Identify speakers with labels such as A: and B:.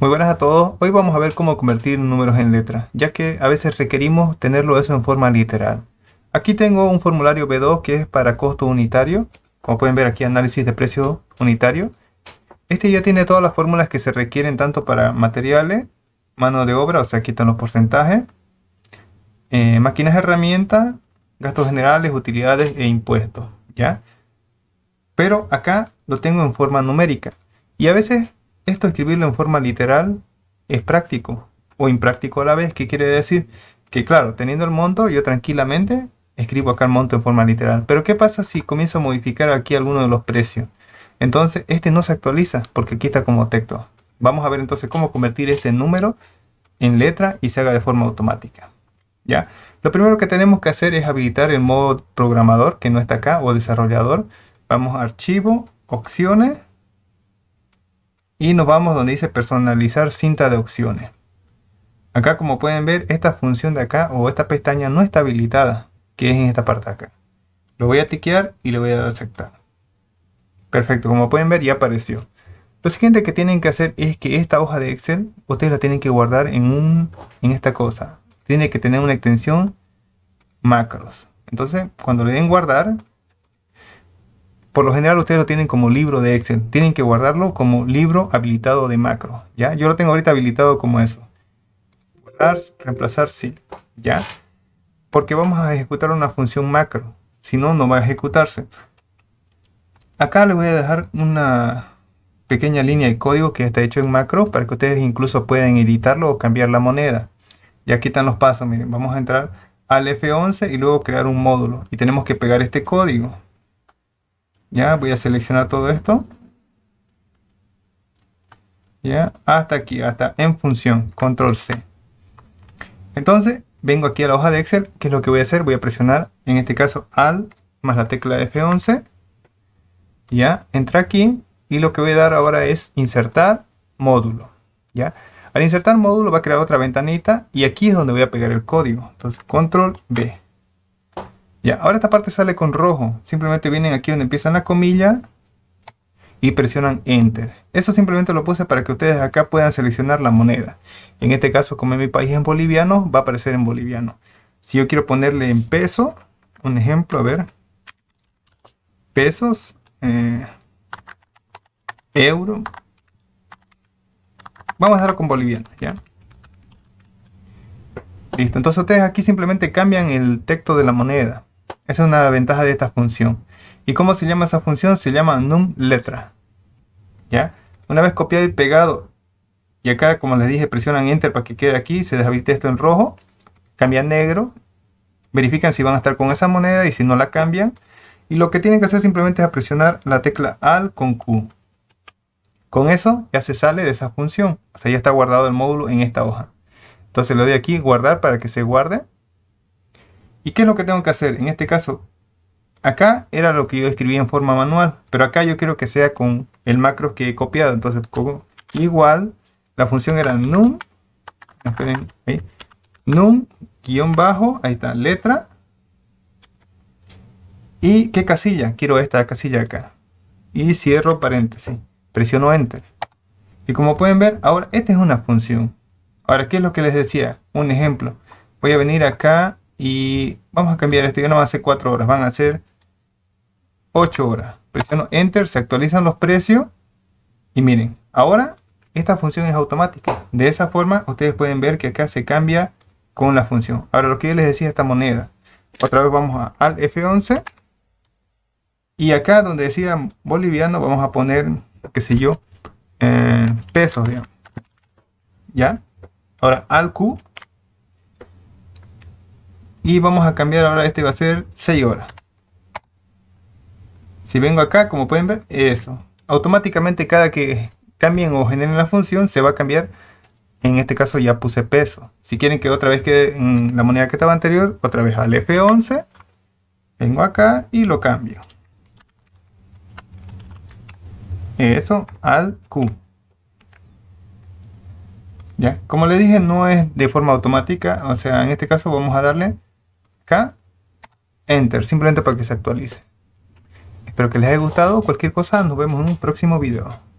A: Muy buenas a todos. Hoy vamos a ver cómo convertir números en letras, ya que a veces requerimos tenerlo eso en forma literal. Aquí tengo un formulario B2 que es para costo unitario. Como pueden ver aquí, análisis de precio unitario. Este ya tiene todas las fórmulas que se requieren tanto para materiales, mano de obra, o sea, aquí están los porcentajes, eh, máquinas, herramientas, gastos generales, utilidades e impuestos, ¿ya? Pero acá lo tengo en forma numérica. Y a veces esto escribirlo en forma literal es práctico o impráctico a la vez, que quiere decir que claro, teniendo el monto, yo tranquilamente escribo acá el monto en forma literal. Pero ¿qué pasa si comienzo a modificar aquí alguno de los precios? Entonces, este no se actualiza porque aquí está como texto. Vamos a ver entonces cómo convertir este número en letra y se haga de forma automática. ¿Ya? Lo primero que tenemos que hacer es habilitar el modo programador que no está acá o desarrollador. Vamos a archivo, opciones y nos vamos donde dice personalizar cinta de opciones. Acá como pueden ver, esta función de acá o esta pestaña no está habilitada, que es en esta parte de acá. Lo voy a tiquear y le voy a dar aceptar. Perfecto, como pueden ver ya apareció. Lo siguiente que tienen que hacer es que esta hoja de Excel, ustedes la tienen que guardar en, un, en esta cosa. Tiene que tener una extensión macros. Entonces, cuando le den guardar, por lo general ustedes lo tienen como libro de Excel. Tienen que guardarlo como libro habilitado de macro. ¿Ya? Yo lo tengo ahorita habilitado como eso. Guardar, reemplazar, sí. ¿Ya? Porque vamos a ejecutar una función macro. Si no, no va a ejecutarse. Acá les voy a dejar una pequeña línea de código que está hecho en macro para que ustedes incluso puedan editarlo o cambiar la moneda. Y aquí están los pasos. Miren, vamos a entrar al F11 y luego crear un módulo. Y tenemos que pegar este código. Ya, voy a seleccionar todo esto. Ya, hasta aquí, hasta en función, control C. Entonces, vengo aquí a la hoja de Excel, ¿qué es lo que voy a hacer? Voy a presionar, en este caso, al más la tecla F11. Ya, entra aquí y lo que voy a dar ahora es insertar módulo. Ya, al insertar módulo va a crear otra ventanita y aquí es donde voy a pegar el código. Entonces, control B. Ya, ahora esta parte sale con rojo. Simplemente vienen aquí donde empiezan la comilla y presionan Enter. Eso simplemente lo puse para que ustedes acá puedan seleccionar la moneda. En este caso, como mi país es boliviano, va a aparecer en boliviano. Si yo quiero ponerle en peso, un ejemplo, a ver. Pesos. Eh, euro. Vamos a dejarlo con boliviano, ¿ya? Listo, entonces ustedes aquí simplemente cambian el texto de la moneda. Esa es una ventaja de esta función. ¿Y cómo se llama esa función? Se llama num letra. ¿Ya? Una vez copiado y pegado, y acá, como les dije, presionan Enter para que quede aquí, se deshabilita esto en rojo, cambia a negro, verifican si van a estar con esa moneda y si no la cambian. Y lo que tienen que hacer simplemente es presionar la tecla AL con Q. Con eso ya se sale de esa función, o sea, ya está guardado el módulo en esta hoja. Entonces le doy aquí guardar para que se guarde. ¿Y qué es lo que tengo que hacer? En este caso, acá era lo que yo escribí en forma manual, pero acá yo quiero que sea con el macro que he copiado. Entonces, pongo igual, la función era num, esperen, ahí, num, guión bajo, ahí está, letra. ¿Y qué casilla? Quiero esta casilla acá. Y cierro paréntesis. Presiono Enter. Y como pueden ver, ahora esta es una función. Ahora, ¿qué es lo que les decía? Un ejemplo. Voy a venir acá y vamos a cambiar esto, ya no va a ser 4 horas, van a ser 8 horas. Presiono Enter, se actualizan los precios. Y miren, ahora esta función es automática. De esa forma ustedes pueden ver que acá se cambia con la función. Ahora lo que yo les decía esta moneda. Otra vez vamos a al F11. Y acá donde decía boliviano vamos a poner, qué sé yo, eh, pesos, ¿Ya? Ahora al Q y vamos a cambiar ahora este va a ser 6 horas si vengo acá como pueden ver eso automáticamente cada que cambien o generen la función se va a cambiar en este caso ya puse peso si quieren que otra vez quede en la moneda que estaba anterior otra vez al F11 vengo acá y lo cambio eso al Q ya como les dije no es de forma automática o sea en este caso vamos a darle enter, simplemente para que se actualice. Espero que les haya gustado, cualquier cosa nos vemos en un próximo video.